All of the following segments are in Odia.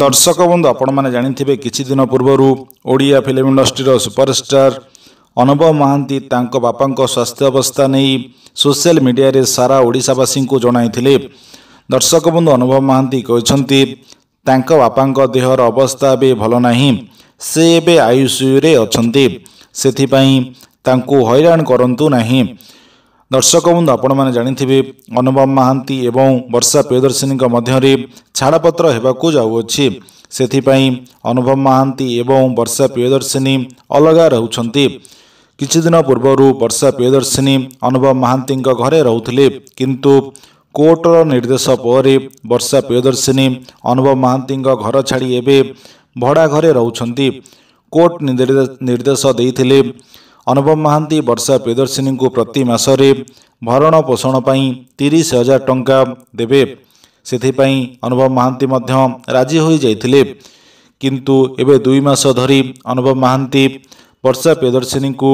ଦର୍ଶକ ବନ୍ଧୁ ଆପଣମାନେ ଜାଣିଥିବେ କିଛି ଦିନ ପୂର୍ବରୁ ଓଡ଼ିଆ ଫିଲ୍ମ ଇଣ୍ଡଷ୍ଟ୍ରିର ସୁପରଷ୍ଟାର ଅନୁଭବ ମହାନ୍ତି ତାଙ୍କ ବାପାଙ୍କ ସ୍ୱାସ୍ଥ୍ୟ ଅବସ୍ଥା ନେଇ ସୋସିଆଲ ମିଡ଼ିଆରେ ସାରା ଓଡ଼ିଶାବାସୀଙ୍କୁ ଜଣାଇଥିଲେ ଦର୍ଶକ ବନ୍ଧୁ ଅନୁଭବ ମହାନ୍ତି କହିଛନ୍ତି ତାଙ୍କ ବାପାଙ୍କ ଦେହର ଅବସ୍ଥା ଏବେ ଭଲ ନାହିଁ ସେ ଏବେ ଆଇସିୟୁରେ ଅଛନ୍ତି ସେଥିପାଇଁ ତାଙ୍କୁ ହଇରାଣ କରନ୍ତୁ ନାହିଁ दर्शक बन्धु आपणा जाने अनुभव महांती ए वर्षा प्रियदर्शि अनुभव महांती ए वर्षा प्रियदर्शिन अलगा रह पूर्वहरू वर्षा प्रियदर्शिन अनुभव महान्त रुले किन कोर्ट्र निर्देश वर्षा प्रियदर्शिन अनुभव महान्त घर छाडी ए भडा घर रहे ଅନୁଭବ ମହାନ୍ତି ବର୍ଷା ପ୍ରିୟଦର୍ଶିନୀଙ୍କୁ ପ୍ରତି ମାସରେ ଭରଣ ପୋଷଣ ପାଇଁ ତିରିଶ ହଜାର ଟଙ୍କା ଦେବେ ସେଥିପାଇଁ ଅନୁଭବ ମହାନ୍ତି ମଧ୍ୟ ରାଜି ହୋଇଯାଇଥିଲେ କିନ୍ତୁ ଏବେ ଦୁଇ ମାସ ଧରି ଅନୁଭବ ମହାନ୍ତି ବର୍ଷା ପ୍ରିୟଦର୍ଶିନୀଙ୍କୁ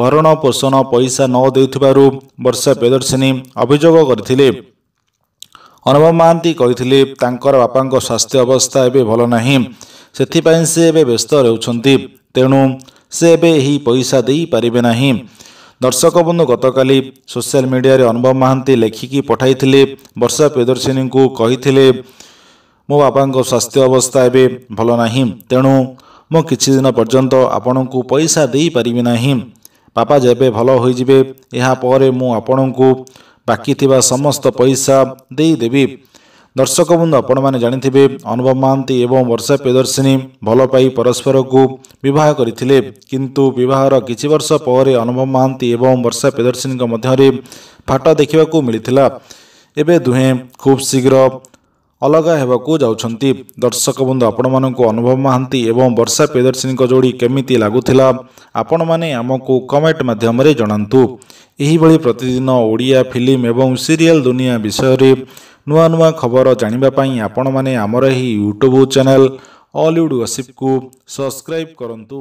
ଭରଣ ପୋଷଣ ପଇସା ନ ଦେଉଥିବାରୁ ବର୍ଷା ପ୍ରିୟଦର୍ଶିନୀ ଅଭିଯୋଗ କରିଥିଲେ ଅନୁଭବ ମହାନ୍ତି କହିଥିଲେ ତାଙ୍କର ବାପାଙ୍କ ସ୍ୱାସ୍ଥ୍ୟ ଅବସ୍ଥା ଏବେ ଭଲ ନାହିଁ ସେଥିପାଇଁ ସେ ଏବେ ବ୍ୟସ୍ତ ରହୁଛନ୍ତି ତେଣୁ ସେ ଏବେ ଏହି ପଇସା ଦେଇପାରିବେ ନାହିଁ ଦର୍ଶକ ବନ୍ଧୁ ଗତକାଲି ସୋସିଆଲ ମିଡ଼ିଆରେ ଅନୁଭବ ମହାନ୍ତି ଲେଖିକି ପଠାଇଥିଲେ ବର୍ଷା ପ୍ରିୟଦର୍ଶିନୀଙ୍କୁ କହିଥିଲେ ମୋ ବାପାଙ୍କ ସ୍ୱାସ୍ଥ୍ୟ ଅବସ୍ଥା ଏବେ ଭଲ ନାହିଁ ତେଣୁ ମୁଁ କିଛି ଦିନ ପର୍ଯ୍ୟନ୍ତ ଆପଣଙ୍କୁ ପଇସା ଦେଇପାରିବି ନାହିଁ ବାପା ଯେବେ ଭଲ ହୋଇଯିବେ ଏହାପରେ ମୁଁ ଆପଣଙ୍କୁ ବାକି ଥିବା ସମସ୍ତ ପଇସା ଦେଇଦେବି ଦର୍ଶକ ବନ୍ଧୁ ଆପଣମାନେ ଜାଣିଥିବେ ଅନୁଭବ ମହାନ୍ତି ଏବଂ ବର୍ଷା ପ୍ରିୟଦର୍ଶିନୀ ଭଲ ପାଇ ପରସ୍ପରକୁ ବିବାହ କରିଥିଲେ କିନ୍ତୁ ବିବାହର କିଛି ବର୍ଷ ପରେ ଅନୁଭବ ମହାନ୍ତି ଏବଂ ବର୍ଷା ପ୍ରିୟଦର୍ଶିନୀଙ୍କ ମଧ୍ୟରେ ଫାଟ ଦେଖିବାକୁ ମିଳିଥିଲା ଏବେ ଦୁହେଁ ଖୁବ୍ ଶୀଘ୍ର ଅଲଗା ହେବାକୁ ଯାଉଛନ୍ତି ଦର୍ଶକ ବନ୍ଧୁ ଆପଣମାନଙ୍କୁ ଅନୁଭବ ମହାନ୍ତି ଏବଂ ବର୍ଷା ପ୍ରିୟଦର୍ଶିନୀଙ୍କ ଯୋଡ଼ି କେମିତି ଲାଗୁଥିଲା ଆପଣମାନେ ଆମକୁ କମେଣ୍ଟ ମାଧ୍ୟମରେ ଜଣାନ୍ତୁ ଏହିଭଳି ପ୍ରତିଦିନ ଓଡ଼ିଆ ଫିଲ୍ମ ଏବଂ ସିରିଏଲ୍ ଦୁନିଆ ବିଷୟରେ ନୂଆ ନୂଆ ଖବର ଜାଣିବା ପାଇଁ ଆପଣମାନେ ଆମର ଏହି ୟୁଟ୍ୟୁବ୍ ଚ୍ୟାନେଲ୍ ଅଲିଉଡ଼୍ ୱସିପ୍କୁ ସବସ୍କ୍ରାଇବ୍ କରନ୍ତୁ